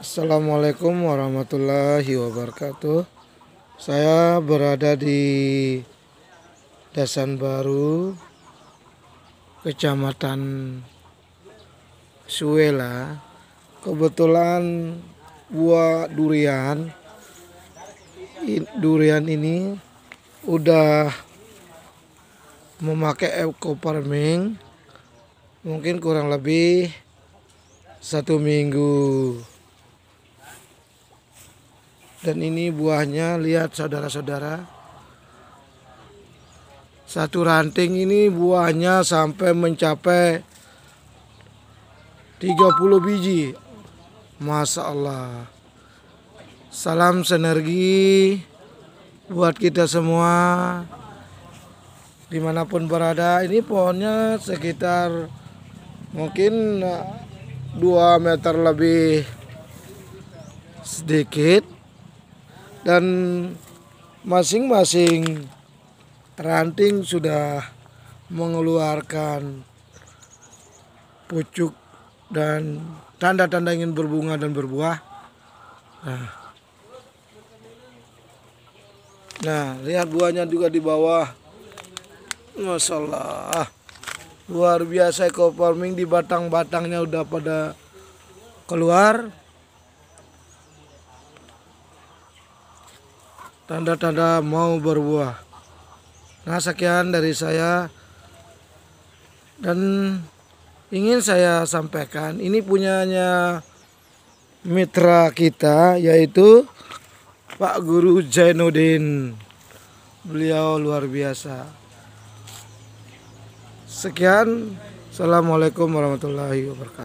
Assalamualaikum warahmatullahi wabarakatuh. Saya berada di Dasan Baru, Kecamatan Suela. Kebetulan buah durian durian ini udah memakai eco farming mungkin kurang lebih satu minggu dan ini buahnya, lihat saudara-saudara. Satu ranting ini buahnya sampai mencapai 30 biji. Masya Allah. Salam sinergi buat kita semua dimanapun berada ini pohonnya sekitar mungkin 2 meter lebih sedikit dan masing-masing ranting sudah mengeluarkan pucuk dan tanda-tanda ingin berbunga dan berbuah. Nah, nah lihat buahnya juga di bawah. Masya Luar biasa eco farming di batang-batangnya udah pada keluar. tanda-tanda mau berbuah. Nah, sekian dari saya dan ingin saya sampaikan ini punyanya mitra kita yaitu Pak Guru Jainuddin. Beliau luar biasa. Sekian, Assalamualaikum warahmatullahi wabarakatuh.